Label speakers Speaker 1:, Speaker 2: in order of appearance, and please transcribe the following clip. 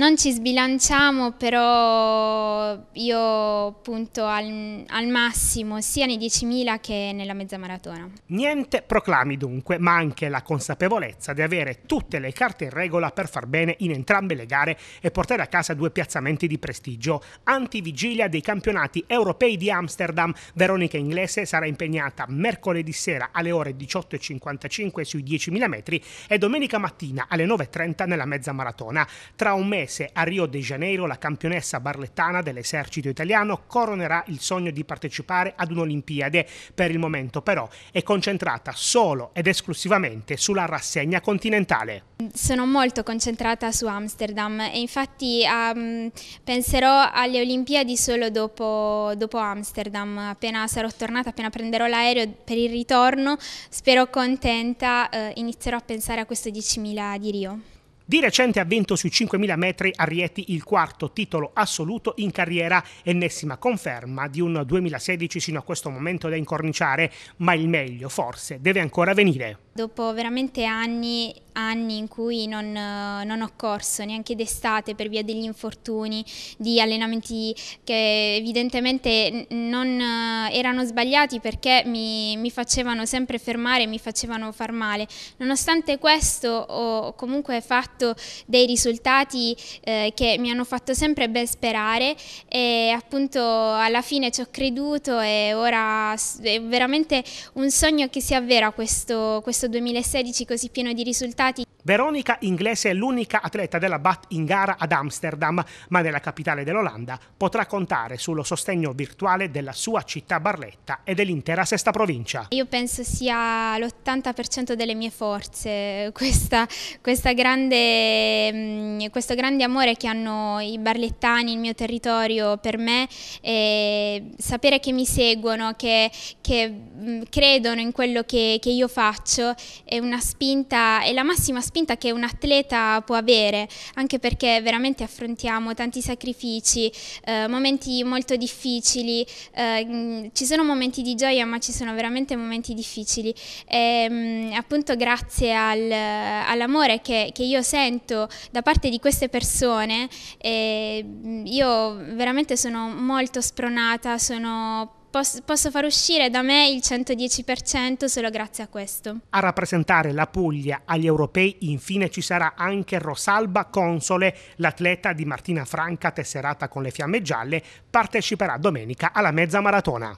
Speaker 1: non ci sbilanciamo, però io punto al, al massimo sia nei 10.000 che nella mezza maratona.
Speaker 2: Niente proclami dunque, ma anche la consapevolezza di avere tutte le carte in regola per far bene in entrambe le gare e portare a casa due piazzamenti di prestigio. Antivigilia dei campionati europei di Amsterdam, Veronica Inglese sarà impegnata mercoledì sera alle ore 18.55 sui 10.000 metri e domenica mattina alle 9.30 nella mezza maratona. Tra un mese inglese a Rio de Janeiro la campionessa barlettana dell'esercito italiano coronerà il sogno di partecipare ad un'Olimpiade. Per il momento però è concentrata solo ed esclusivamente sulla rassegna continentale.
Speaker 1: Sono molto concentrata su Amsterdam e infatti um, penserò alle Olimpiadi solo dopo, dopo Amsterdam. Appena sarò tornata, appena prenderò l'aereo per il ritorno, spero contenta, eh, inizierò a pensare a questo 10.000 di Rio.
Speaker 2: Di recente ha vinto sui 5.000 metri a Rieti il quarto titolo assoluto in carriera, ennesima conferma di un 2016 sino a questo momento da incorniciare, ma il meglio forse deve ancora venire.
Speaker 1: Dopo veramente anni, anni in cui non, non, ho corso neanche d'estate per via degli infortuni, di allenamenti che evidentemente non erano sbagliati perché mi, mi facevano sempre fermare, mi facevano far male. Nonostante questo ho comunque fatto dei risultati eh, che mi hanno fatto sempre ben sperare e appunto alla fine ci ho creduto e ora è veramente un sogno che si avvera questo, questo questo 2016 così pieno di risultati
Speaker 2: Veronica Inglese è l'unica atleta della BAT in gara ad Amsterdam, ma nella capitale dell'Olanda potrà contare sullo sostegno virtuale della sua città Barletta e dell'intera sesta provincia.
Speaker 1: Io penso sia l'80% delle mie forze, questa, questa grande, mm, questo grande amore che hanno i barlettani, il mio territorio per me, sapere che mi seguono, che, che mm, credono in quello che, che io faccio è una spinta, è la massima spinta spinta che un atleta può avere, anche perché veramente affrontiamo tanti sacrifici, eh, momenti molto difficili, eh, mm, ci sono momenti di gioia ma ci sono veramente momenti difficili. E, ehm, mh, appunto grazie al, all'amore che, che, io sento da parte di queste persone, eh, io veramente sono molto spronata, sono Posso, far uscire da me il 110% solo grazie a questo.
Speaker 2: A rappresentare la Puglia agli europei infine ci sarà anche Rosalba Console, l'atleta di Martina Franca tesserata con le fiamme gialle, parteciperà domenica alla mezza maratona.